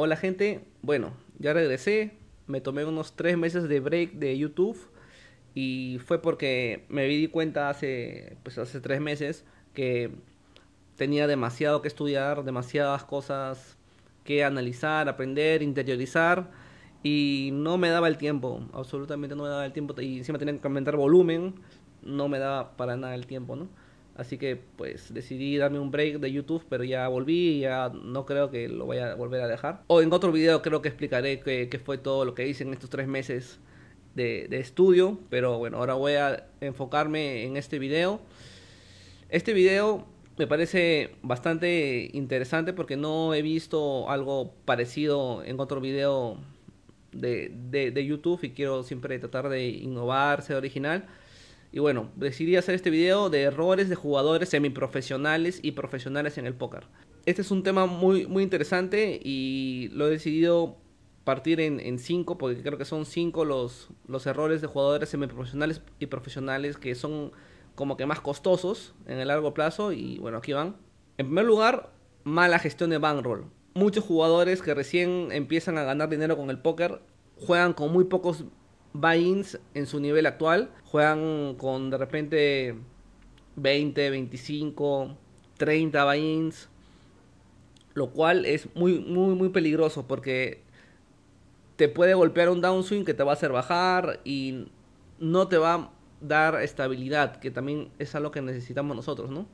Hola gente, bueno, ya regresé, me tomé unos tres meses de break de YouTube y fue porque me di cuenta hace, pues hace tres meses que tenía demasiado que estudiar, demasiadas cosas que analizar, aprender, interiorizar y no me daba el tiempo, absolutamente no me daba el tiempo y encima tenía que aumentar volumen, no me daba para nada el tiempo, ¿no? Así que pues decidí darme un break de YouTube, pero ya volví, y ya no creo que lo voy a volver a dejar. O en otro video creo que explicaré qué, fue todo lo que hice en estos tres meses de, estudio. Pero bueno, ahora voy a enfocarme en este video. Este video me parece bastante interesante porque no he visto algo parecido en otro video de, de, YouTube y quiero siempre tratar de innovar, ser original. Y bueno, decidí hacer este video de errores de jugadores semiprofesionales y profesionales en el póker. Este es un tema muy, muy interesante y lo he decidido partir en cinco, porque creo que son cinco los, los errores de jugadores semiprofesionales y profesionales que son como que más costosos en el largo plazo y bueno, aquí van. En primer lugar, mala gestión de bankroll. Muchos jugadores que recién empiezan a ganar dinero con el póker juegan con muy pocos Bains en su nivel actual juegan con de repente 20, 25, 30 buy-ins lo cual es muy, muy, muy peligroso porque te puede golpear un downswing que te va a hacer bajar y no te va a dar estabilidad, que también es algo que necesitamos nosotros, ¿no?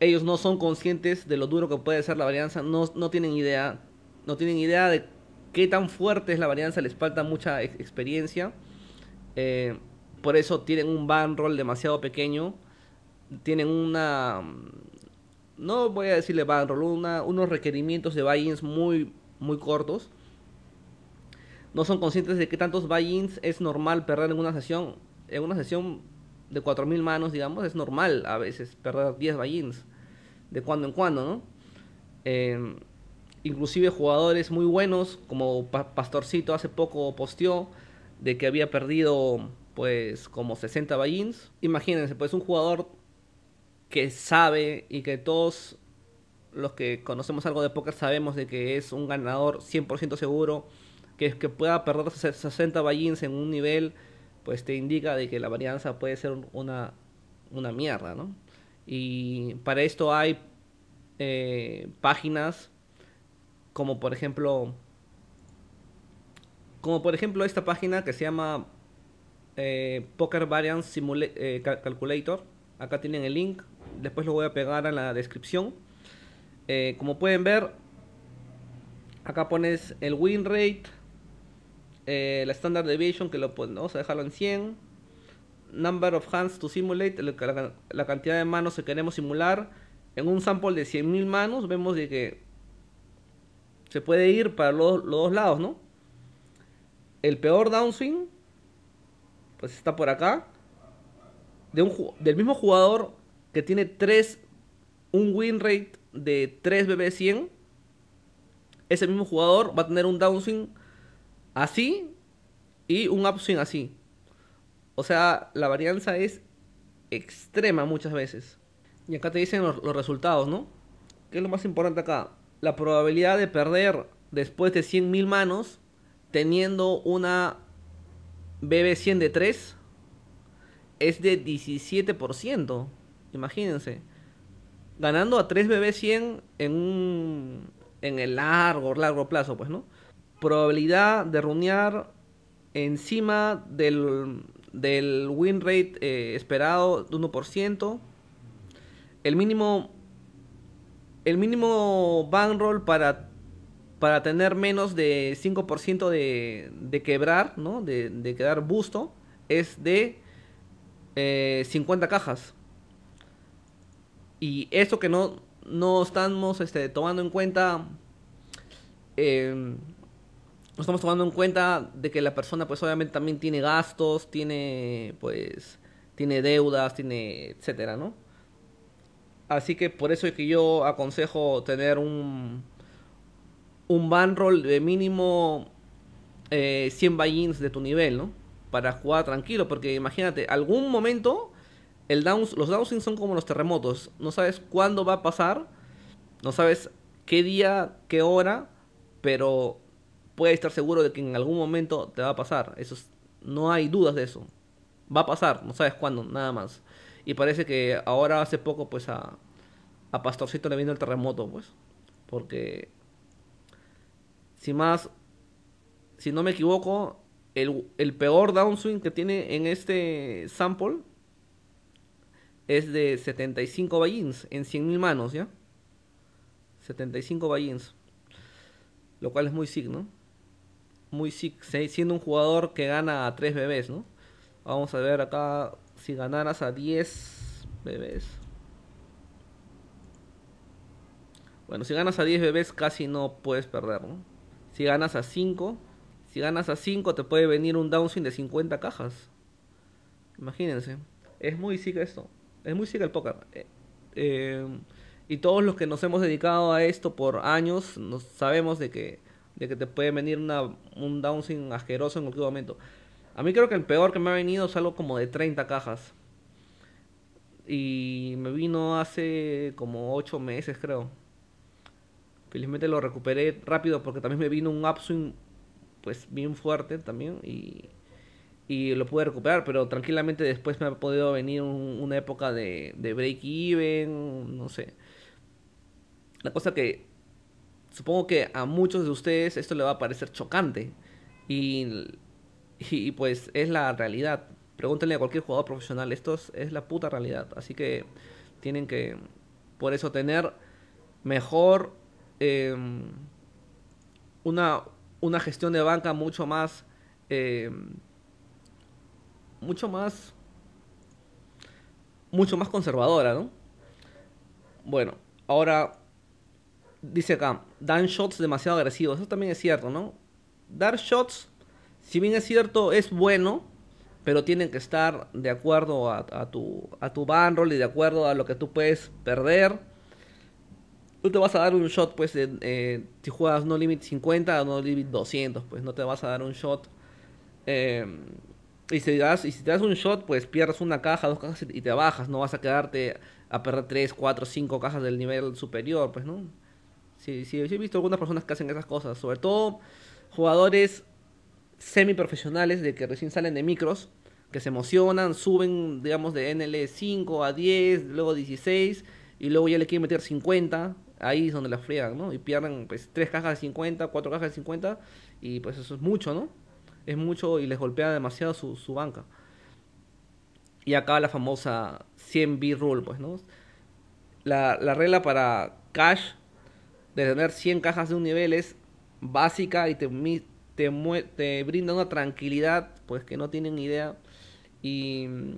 Ellos no son conscientes de lo duro que puede ser la varianza, no, no tienen idea, no tienen idea de qué tan fuerte es la varianza, les falta mucha experiencia. Eh, por eso tienen un roll demasiado pequeño. Tienen una. No voy a decirle banroll, una, unos requerimientos de buy-ins muy, muy cortos. No son conscientes de que tantos buy-ins es normal perder en una sesión. En una sesión de 4.000 manos, digamos, es normal a veces perder 10 buy-ins. De cuando en cuando, ¿no? Eh, inclusive jugadores muy buenos, como Pastorcito hace poco posteó, de que había perdido pues como 60 ballins. Imagínense, pues un jugador que sabe y que todos los que conocemos algo de póker sabemos de que es un ganador 100% seguro, que, que pueda perder 60 ballins en un nivel, pues te indica de que la varianza puede ser una, una mierda, ¿no? Y para esto hay eh, páginas como por ejemplo. Como por ejemplo esta página que se llama eh, Poker Variance eh, Calculator. Acá tienen el link. Después lo voy a pegar en la descripción. Eh, como pueden ver, acá pones el win rate, la standard deviation que lo podemos vamos a dejarlo en 100, number of hands to simulate, la, cantidad de manos que queremos simular. En un sample de 100.000 manos vemos de que se puede ir para los, dos lados, ¿no? El peor downswing, pues está por acá, de un, del mismo jugador que tiene 3, un win rate de 3 BB100, ese mismo jugador va a tener un downswing así y un upswing así. O sea, la varianza es extrema muchas veces. Y acá te dicen los resultados, ¿no? ¿Qué es lo más importante acá? la probabilidad de perder después de 100.000 manos teniendo una BB100 de 3 es de 17%. Imagínense. Ganando a 3 BB100 en un en el largo, largo plazo, pues, ¿no? Probabilidad de runear encima del, del win rate eh, esperado de 1%. El mínimo el mínimo bankroll para, para tener menos de 5% de, quebrar, ¿no? De, quedar busto, es de 50 eh, cajas. Y eso que no, no estamos este, tomando en cuenta... Eh, no estamos tomando en cuenta de que la persona pues obviamente también tiene gastos, tiene pues tiene deudas, tiene etcétera, ¿no? Así que por eso es que yo aconsejo tener un, un banroll de mínimo 100 eh, buy de tu nivel, ¿no? Para jugar tranquilo, porque imagínate, algún momento los downsings son como los terremotos. No sabes cuándo va a pasar, no sabes qué día, qué hora, pero puedes estar seguro de que en algún momento te va a pasar. Eso no hay dudas de eso. Va a pasar, no sabes cuándo, nada más. Y parece que ahora hace poco, pues a, a Pastorcito le vino el terremoto, pues. Porque, sin más, si no me equivoco, el, peor downswing que tiene en este sample es de 75 ballins en 100.000 manos, ¿ya? 75 ballins. Lo cual es muy sick, ¿no? Muy sick, siendo un jugador que gana a 3 bebés, ¿no? Vamos a ver acá si ganaras a 10 bebés. Bueno, si ganas a 10 bebés casi no puedes perder, ¿no? Si ganas a 5, si ganas a 5 te puede venir un downswing de 50 cajas. Imagínense. Es muy ciega esto. Es muy siga el póker. Eh, em, y todos los que nos hemos dedicado a esto por años, nos sabemos de que, de que te puede venir una, un downswing asqueroso en cualquier momento. A mí creo que el peor que me ha venido es algo como de 30 cajas. Y me vino hace como 8 meses, creo. Felizmente lo recuperé rápido porque también me vino un upswing pues bien fuerte también y, y lo pude recuperar, pero tranquilamente después me ha podido venir una época de, de break-even, no sé. La cosa que supongo que a muchos de ustedes esto le va a parecer chocante y y, pues es la realidad. Pregúntenle a cualquier jugador profesional, esto es, la puta realidad. Así que tienen que, por eso, tener mejor em, una, una gestión de banca mucho más... Em, mucho más mucho más conservadora, ¿no? Bueno, ahora dice acá, dan shots demasiado agresivos, eso también es cierto, ¿no? Dar shots si bien es cierto, es bueno, pero tienen que estar de acuerdo a, tu, a tu y de acuerdo a lo que tú puedes perder. Tú te vas a dar un shot, pues, eh, si juegas No Limit 50 o No Limit 200, pues no te vas a dar un shot. Em, y, si das, y si te das un shot, pues pierdes una caja, dos cajas y te bajas. No vas a quedarte a perder 3, 4, cinco cajas del nivel superior, pues, ¿no? Sí, sí, sí he visto algunas personas que hacen esas cosas, sobre todo jugadores semiprofesionales de que recién salen de micros, que se emocionan, suben, digamos, de NL5 a 10, luego 16, y luego ya le quieren meter 50, ahí es donde la friegan, ¿no? Y pierden, pues, tres cajas de 50, cuatro cajas de 50, y pues eso es mucho, ¿no? Es mucho y les golpea demasiado su, banca. Y acá la famosa 100B rule, pues, ¿no? La, la regla para cash de tener 100 cajas de un nivel es básica y te, te, te brinda una tranquilidad, pues que no tienen idea. Y mm,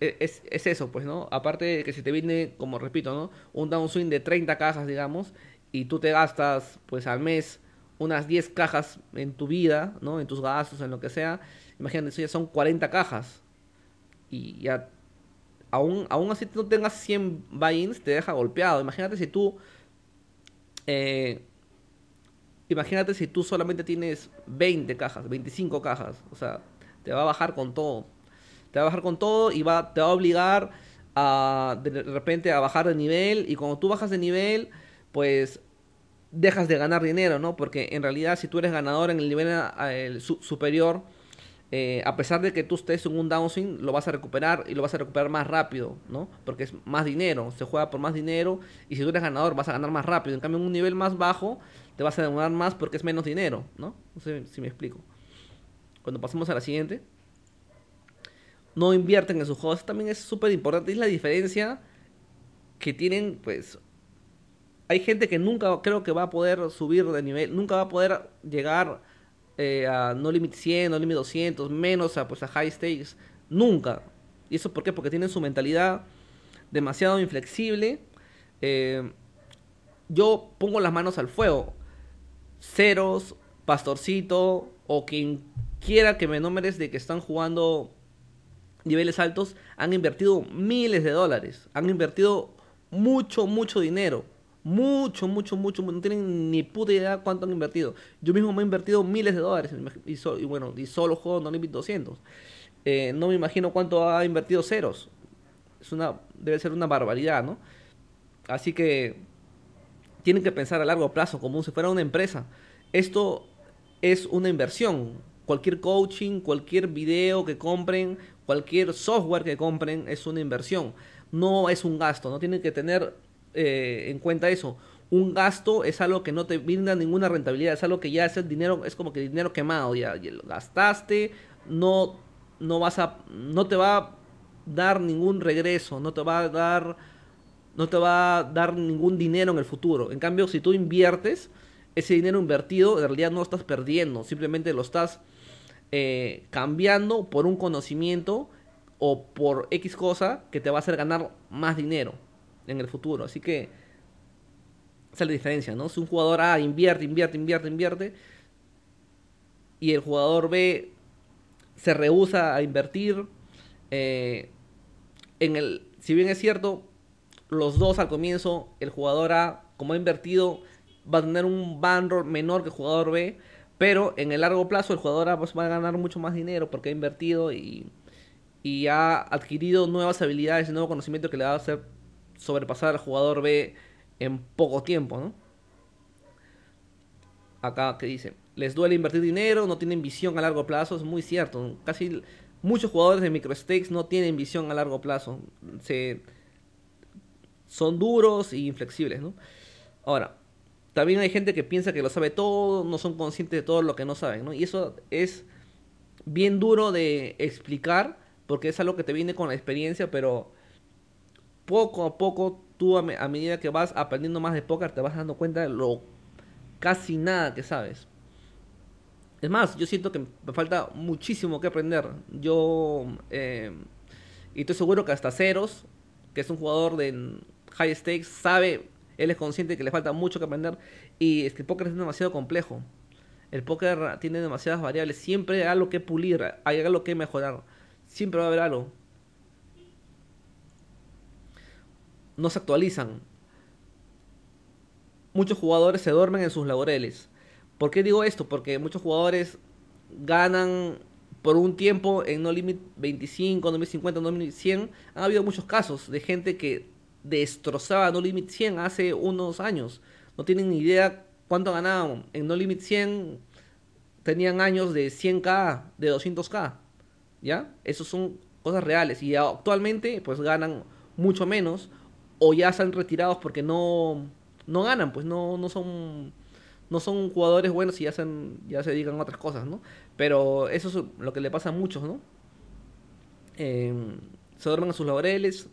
e-, es, eso, pues, ¿no? Aparte de que si te viene, como repito, ¿no? Un downswing de 30 cajas, digamos, y tú te gastas, pues, al mes unas 10 cajas en tu vida, ¿no? En tus gastos, en lo que sea. Imagínate, eso ya son 40 cajas. Y ya, aún, aún así no tengas 100 buy-ins, te deja golpeado. Imagínate si tú eh, Imagínate si tú solamente tienes 20 cajas, 25 cajas. O sea, te va a bajar con todo. Te va a bajar con todo y va, te va a obligar a de repente a bajar de nivel. Y cuando tú bajas de nivel, pues dejas de ganar dinero, ¿no? Porque en realidad si tú eres ganador en el nivel eh, superior, eh, a pesar de que tú estés en un downswing, lo vas a recuperar y lo vas a recuperar más rápido, ¿no? Porque es más dinero, se juega por más dinero y si tú eres ganador vas a ganar más rápido. En cambio, en un nivel más bajo, te vas a demorar más porque es menos dinero, ¿no? No sé si me explico. Cuando pasamos a la siguiente, no invierten en sus juegos. también es súper importante. Es la diferencia que tienen, pues. Hay gente que nunca creo que va a poder subir de nivel, nunca va a poder llegar eh, a no limit 100, no limit 200, menos a, pues, a high stakes. Nunca. ¿Y eso por qué? Porque tienen su mentalidad demasiado inflexible. Eh, yo pongo las manos al fuego. Ceros, Pastorcito o quien quiera que me nombres de que están jugando niveles altos, han invertido miles de dólares, han invertido mucho, mucho dinero. Mucho, mucho, mucho, no tienen ni puta idea cuánto han invertido. Yo mismo me he invertido miles de dólares y, bueno, y solo juego No Limit 200. no me imagino cuánto ha invertido Ceros. Es una, debe ser una barbaridad, ¿no? Así que tienen que pensar a largo plazo, como si fuera una empresa. Esto es una inversión. Cualquier coaching, cualquier video que compren, cualquier software que compren es una inversión. No es un gasto, no tienen que tener eh, en cuenta eso. Un gasto es algo que no te brinda ninguna rentabilidad, es algo que ya es el dinero, es como que dinero quemado, ya, ya lo gastaste, no, no vas a, no te va a dar ningún regreso, no te va a dar no te va a dar ningún dinero en el futuro. En cambio, si tú inviertes, ese dinero invertido en realidad no lo estás perdiendo, simplemente lo estás eh, cambiando por un conocimiento o por X cosa que te va a hacer ganar más dinero en el futuro. Así que esa es la diferencia, ¿no? Si un jugador A invierte, invierte, invierte, invierte, y el jugador B se rehúsa a invertir, eh, en el, si bien es cierto, los dos al comienzo, el jugador A, como ha invertido, va a tener un bandro menor que el jugador B, pero en el largo plazo el jugador A pues, va a ganar mucho más dinero porque ha invertido y, y ha adquirido nuevas habilidades y nuevo conocimiento que le va a hacer sobrepasar al jugador B en poco tiempo, ¿no? Acá que dice, les duele invertir dinero, no tienen visión a largo plazo, es muy cierto, casi muchos jugadores de microstakes no tienen visión a largo plazo, se son duros e inflexibles, ¿no? Ahora, también hay gente que piensa que lo sabe todo, no son conscientes de todo lo que no saben, ¿no? Y eso es bien duro de explicar porque es algo que te viene con la experiencia, pero poco a poco tú a, medida que vas aprendiendo más de póker te vas dando cuenta de lo casi nada que sabes. Es más, yo siento que me falta muchísimo que aprender. Yo, eh, y estoy seguro que hasta Ceros, que es un jugador de high stakes, sabe, él es consciente que le falta mucho que aprender y es que el póker es demasiado complejo. El póker tiene demasiadas variables, siempre hay algo que pulir, hay algo que mejorar, siempre va a haber algo. No se actualizan. Muchos jugadores se duermen en sus laureles. ¿Por qué digo esto? Porque muchos jugadores ganan por un tiempo en No Limit 25, 2050, 2100. Ha habido muchos casos de gente que destrozaba No Limit 100 hace unos años. No tienen ni idea cuánto ganaban. En No Limit 100 tenían años de 100k, de 200k. ¿Ya? Esos son cosas reales. Y actualmente pues ganan mucho menos o ya están retirados porque no, no ganan, pues no, no son no son jugadores buenos y ya, ya se dedican a otras cosas, Pero eso es lo que le pasa a muchos, ¿no? Eh, se duermen a sus laureles,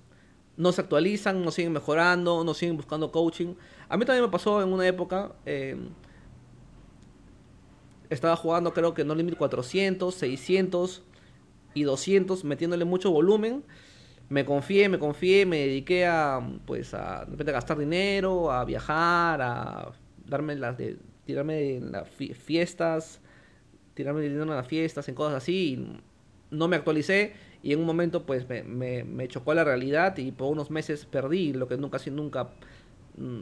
no se actualizan, no siguen mejorando, no siguen buscando coaching. A mí también me pasó en una época, em, estaba jugando creo que No Limit 400, 600 y 200, metiéndole mucho volumen. Me confié, me confié, me dediqué a, pues, a, gastar dinero, a viajar, a darme las de, tirarme en las fiestas, tirarme dinero en las fiestas, en cosas así. No me actualicé y en un momento pues me, me, chocó la realidad y por unos meses perdí lo que nunca, casi nunca, mm,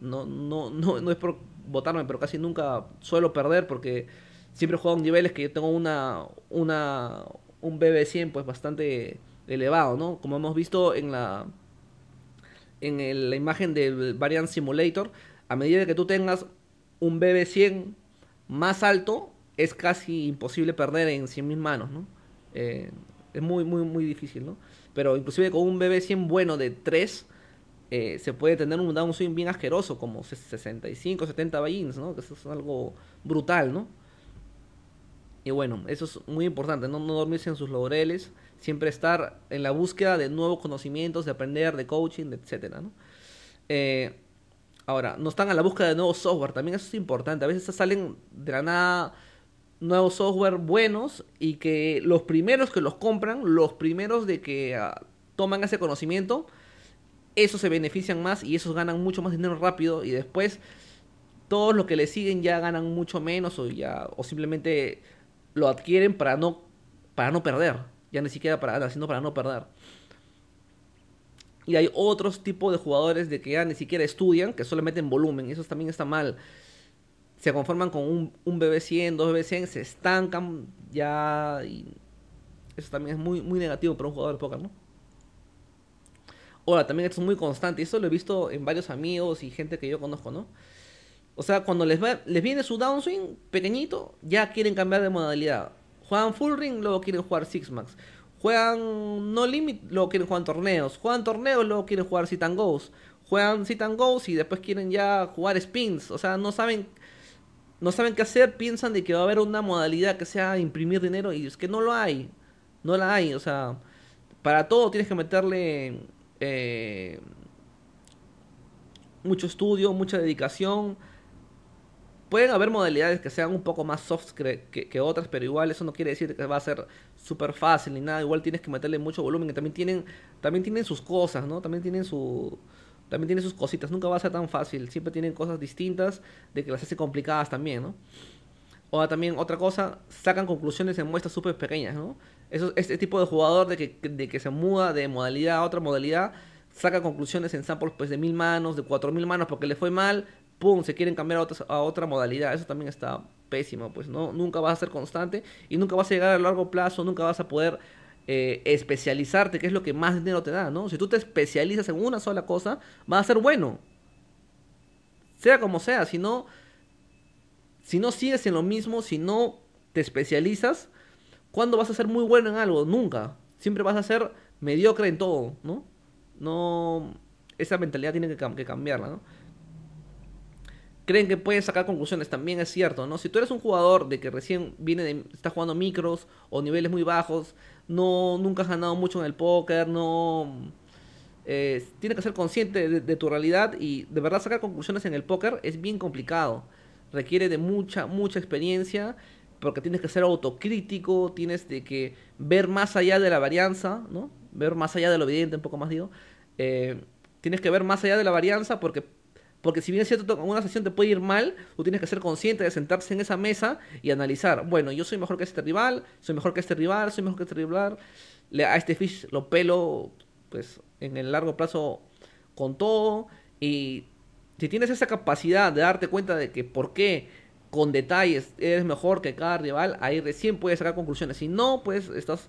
no, no, no, es por votarme, pero casi nunca suelo perder porque siempre juego a en niveles que yo tengo una, una, un BB100 pues bastante elevado, ¿no? Como hemos visto en la, en la imagen del Variant Simulator, a medida que tú tengas un BB100 más alto, es casi imposible perder en 100.000 manos, ¿no? Eh, es muy, muy, muy difícil, ¿no? Pero inclusive con un bebé 100 bueno de 3, eh, se puede tener un swing bien asqueroso, como 65, 70 buy ¿no? Que eso es algo brutal, ¿no? Y bueno, eso es muy importante, ¿no? dormirse en sus laureles, siempre estar en la búsqueda de nuevos conocimientos, de aprender, de coaching, etcétera, ¿no? Eh, ahora, no están a la búsqueda de nuevos software, también eso es importante. A veces salen de la nada nuevos software buenos y que los primeros que los compran, los primeros de que ah, toman ese conocimiento, esos se benefician más y esos ganan mucho más dinero rápido y después todos los que le siguen ya ganan mucho menos o ya o simplemente lo adquieren para no para no perder, ya ni siquiera para sino para no perder. Y hay otros tipos de jugadores de que ya ni siquiera estudian, que solamente en volumen, y eso también está mal se conforman con un, un BB100, dos BB100, se estancan ya. Y eso también es muy, muy negativo para un jugador de póker, ¿no? Ahora, también esto es muy constante. Y eso lo he visto en varios amigos y gente que yo conozco, ¿no? O sea, cuando les, va, les viene su downswing pequeñito, ya quieren cambiar de modalidad. Juegan full ring, luego quieren jugar Six Max. Juegan no limit, luego quieren jugar torneos. Juegan torneos, luego quieren jugar sit and goes. Juegan sit and goes y después quieren ya jugar spins. O sea, no saben no saben qué hacer, piensan de que va a haber una modalidad que sea imprimir dinero y es que no lo hay, no la hay, o sea, para todo tienes que meterle eh, mucho estudio, mucha dedicación. Pueden haber modalidades que sean un poco más soft que, que, otras, pero igual eso no quiere decir que va a ser súper fácil ni nada. Igual tienes que meterle mucho volumen, y también tienen, también tienen sus cosas, ¿no? También tienen su, también tiene sus cositas, nunca va a ser tan fácil, siempre tienen cosas distintas de que las hace complicadas también, ¿no? O también otra cosa, sacan conclusiones en muestras súper pequeñas, ¿no? Eso, este tipo de jugador de que, se muda de modalidad a otra modalidad, saca conclusiones en samples pues, de mil manos, de cuatro mil manos, porque le fue mal, ¡pum! Se quieren cambiar a, a otra modalidad. Eso también está pésimo, pues no, nunca vas a ser constante y nunca vas a llegar a largo plazo, nunca vas a poder eh, especializarte, que es lo que más dinero te da, ¿no? Si tú te especializas en una sola cosa, vas a ser bueno. Sea como sea, si no, si no sigues en lo mismo, si no te especializas, ¿cuándo vas a ser muy bueno en algo? Nunca. Siempre vas a ser mediocre en todo, ¿no? No, esa mentalidad tiene que, cambiarla, ¿no? creen que pueden sacar conclusiones, también es cierto, ¿no? Si tú eres un jugador de que recién viene de, está jugando micros o niveles muy bajos, no, nunca has ganado mucho en el póker, no... Eh, tienes que ser consciente de, tu realidad y de verdad sacar conclusiones en el póker es bien complicado. Requiere de mucha, mucha experiencia porque tienes que ser autocrítico, tienes de que ver más allá de la varianza, ¿no? Ver más allá de lo evidente, un poco más digo. Eh, tienes que ver más allá de la varianza porque porque si bien es cierto, una sesión te puede ir mal, tú tienes que ser consciente de sentarse en esa mesa y analizar, bueno, yo soy mejor que este rival, soy mejor que este rival, soy mejor que este rival, a este fish lo pelo pues en el largo plazo con todo y si tienes esa capacidad de darte cuenta de que por qué con detalles eres mejor que cada rival, ahí recién puedes sacar conclusiones. Si no, pues estás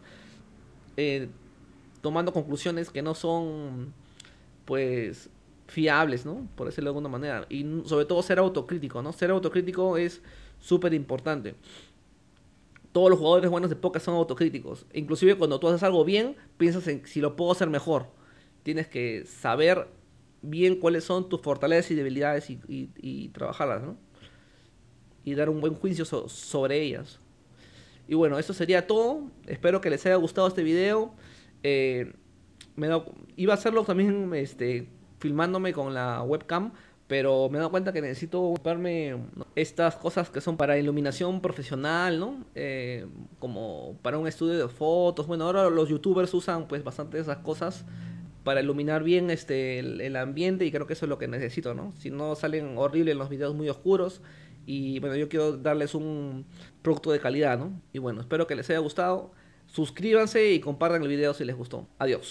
eh, tomando conclusiones que no son pues fiables, ¿no? Por decirlo de alguna manera. Y sobre todo ser autocrítico, ¿no? Ser autocrítico es súper importante. Todos los jugadores buenos de poca son autocríticos. Inclusive cuando tú haces algo bien, piensas en si lo puedo hacer mejor. Tienes que saber bien cuáles son tus fortalezas y debilidades y, trabajarlas, ¿no? Y dar un buen juicio sobre ellas. Y bueno, eso sería todo. Espero que les haya gustado este video. Eh, me iba a hacerlo también este, filmándome con la webcam, pero me he dado cuenta que necesito comprarme estas cosas que son para iluminación profesional, ¿no? Eh, como para un estudio de fotos. Bueno, ahora los youtubers usan pues bastante esas cosas para iluminar bien este el, el, ambiente y creo que eso es lo que necesito, ¿no? Si no salen horribles los videos muy oscuros y bueno, yo quiero darles un producto de calidad, ¿no? Y bueno, espero que les haya gustado. Suscríbanse y compartan el video si les gustó. Adiós.